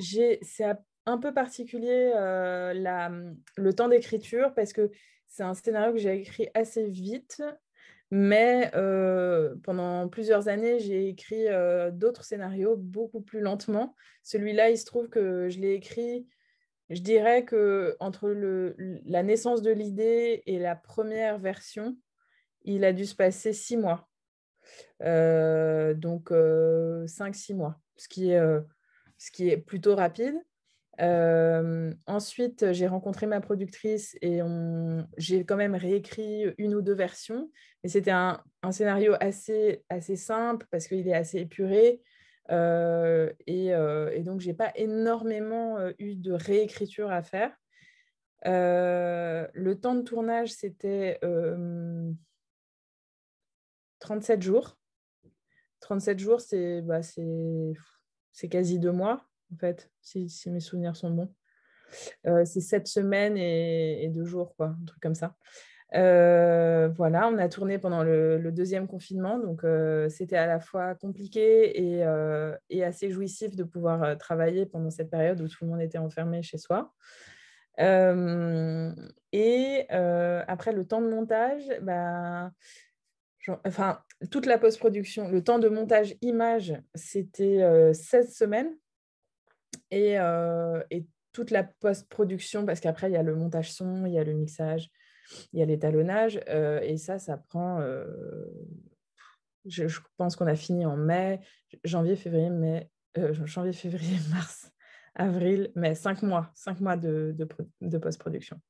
c'est un peu particulier euh, le temps d'écriture parce que c'est un scénario que j'ai écrit assez vite, mais euh, pendant plusieurs années, j'ai écrit euh, d'autres scénarios beaucoup plus lentement. Celui-là, il se trouve que je l'ai écrit, je dirais que entre le, la naissance de l'idée et la première version, il a dû se passer six mois. donc, cinq, six mois, ce qui est ce qui est plutôt rapide. Euh, ensuite, j'ai rencontré ma productrice et j'ai quand même réécrit une ou deux versions. Mais c'était un, scénario assez, assez simple parce qu'il est assez épuré. Euh, euh, et, donc, je n'ai pas énormément eu de réécriture à faire. le temps de tournage, c'était 37 jours. 37 jours, c'est bah, c'est quasi deux mois, en fait, si, mes souvenirs sont bons. Euh, c'est sept semaines et, deux jours, quoi, un truc comme ça. Euh, voilà, on a tourné pendant le, deuxième confinement, donc euh, c'était à la fois compliqué et, assez jouissif de pouvoir travailler pendant cette période où tout le monde était enfermé chez soi. et après le temps de montage, bah, enfin, toute la post-production, le temps de montage image, c'était 16 euh, semaines. Euh, et, toute la post-production, parce qu'après, il y a le montage son, il y a le mixage, il y a l'étalonnage. Euh, et ça, ça prend. Je, pense qu'on a fini en mai, janvier, février, mai, janvier, février, mars, avril, mai, cinq mois, cinq mois de post-production.